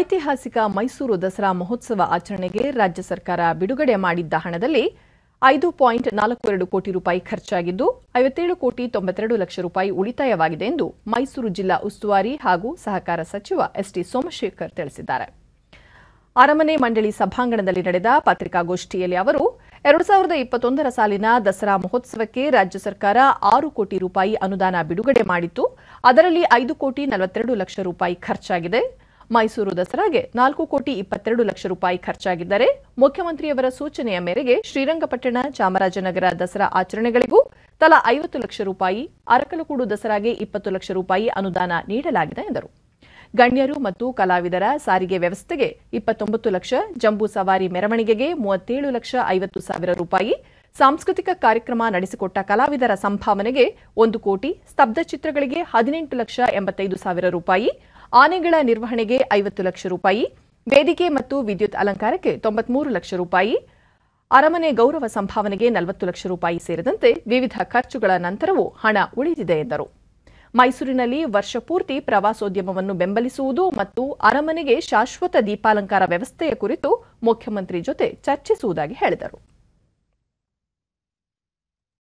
ಐತಿಹಾಸಿಕ ಮೈಸೂರು ದಸರಾ ಮಹೋತ್ಸವ ಆಚರಣೆಗೆ ರಾಜ್ಯ ಸರ್ಕಾರ ಬಿಡುಗಡೆ ಮಾಡಿದ್ದ ಹಣದಲ್ಲಿ ಐದು ಪಾಯಿಂಟ್ ನಾಲ್ಕು ಎರಡು ಕೋಟಿ ರೂಪಾಯಿ ಖರ್ಚಾಗಿದ್ದು ಐವತ್ತೇಳು ಕೋಟಿ ತೊಂಬತ್ತೆರಡು ಲಕ್ಷ ರೂಪಾಯಿ ಉಳಿತಾಯವಾಗಿದೆ ಎಂದು ಮೈಸೂರು ಜಿಲ್ಲಾ ಉಸ್ತುವಾರಿ ಹಾಗೂ ಸಹಕಾರ ಸಚಿವ ಎಸ್ಟಿ ಸೋಮಶೇಖರ್ ತಿಳಿಸಿದ್ದಾರೆ ಅರಮನೆ ಮಂಡಳಿ ಸಭಾಂಗಣದಲ್ಲಿ ನಡೆದ ಪತ್ರಿಕಾಗೋಷ್ಠಿಯಲ್ಲಿ ಅವರು ಎರಡು ಸಾವಿರದ ಇಪ್ಪತ್ತೊಂದರ ಸಾಲಿನ ದಸರಾ ಮಹೋತ್ಸವಕ್ಕೆ ರಾಜ್ಯ ಸರ್ಕಾರ ಆರು ಕೋಟಿ ರೂಪಾಯಿ ಅನುದಾನ ಬಿಡುಗಡೆ ಮಾಡಿತ್ತು ಅದರಲ್ಲಿ ಐದು ಕೋಟಿ ನಲವತ್ತೆರಡು ಲಕ್ಷ ರೂಪಾಯಿ ಖರ್ಚಾಗಿದೆ ಮೈಸೂರು ದಸರಾಗೆ ನಾಲ್ಕು ಕೋಟಿ ಇಪ್ಪತ್ತೆರಡು ಲಕ್ಷ ರೂಪಾಯಿ ಖರ್ಚಾಗಿದ್ದರೆ ಮುಖ್ಯಮಂತ್ರಿಯವರ ಸೂಚನೆಯ ಮೇರೆಗೆ ಶ್ರೀರಂಗಪಟ್ಟಣ ಚಾಮರಾಜನಗರ ದಸರಾ ಆಚರಣೆಗಳಿಗೂ ತಲಾ ಐವತ್ತು ಲಕ್ಷ ರೂಪಾಯಿ ಅರಕಲಕೂಡು ದಸರಾಗೆ ಇಪ್ಪತ್ತು ಲಕ್ಷ ರೂಪಾಯಿ ಅನುದಾನ ನೀಡಲಾಗಿದೆ ಎಂದರು ಗಣ್ಯರು ಮತ್ತು ಕಲಾವಿದರ ಸಾರಿಗೆ ವ್ಯವಸ್ಥೆಗೆ ಇಪ್ಪತ್ತೊಂಬತ್ತು ಲಕ್ಷ ಜಂಬೂ ಸವಾರಿ ಮೆರವಣಿಗೆಗೆ ಮೂವತ್ತೇಳು ಲಕ್ಷ ಐವತ್ತು ಸಾವಿರ ರೂಪಾಯಿ ಸಾಂಸ್ಕೃತಿಕ ಕಾರ್ಯಕ್ರಮ ನಡೆಸಿಕೊಟ್ಟ ಕಲಾವಿದರ ಸಂಭಾವನೆಗೆ ಒಂದು ಕೋಟಿ ಸ್ತಬ್ಧ ಚಿತ್ರಗಳಿಗೆ ಹದಿನೆಂಟು ಲಕ್ಷ ಎಂಬತ್ತೈದು ಸಾವಿರ ರೂಪಾಯಿ ಆನೆಗಳ ನಿರ್ವಹಣೆಗೆ ಐವತ್ತು ಲಕ್ಷ ರೂಪಾಯಿ ವೇದಿಕೆ ಮತ್ತು ವಿದ್ಯುತ್ ಅಲಂಕಾರಕ್ಕೆ ತೊಂಬತ್ಮೂರು ಲಕ್ಷ ರೂಪಾಯಿ ಅರಮನೆ ಗೌರವ ಸಂಭಾವನೆಗೆ ನಲವತ್ತು ಲಕ್ಷ ರೂಪಾಯಿ ಸೇರಿದಂತೆ ವಿವಿಧ ಖರ್ಚುಗಳ ನಂತರವೂ ಹಣ ಉಳಿದಿದೆ ಎಂದರು ಮೈಸೂರಿನಲ್ಲಿ ವರ್ಷಪೂರ್ತಿ ಪ್ರವಾಸೋದ್ಯಮವನ್ನು ಬೆಂಬಲಿಸುವುದು ಮತ್ತು ಅರಮನೆಗೆ ಶಾಶ್ವತ ದೀಪಾಲಂಕಾರ ವ್ಯವಸ್ಥೆಯ ಕುರಿತು ಮುಖ್ಯಮಂತ್ರಿ ಜೊತೆ ಚರ್ಚಿಸುವುದಾಗಿ ಹೇಳಿದರು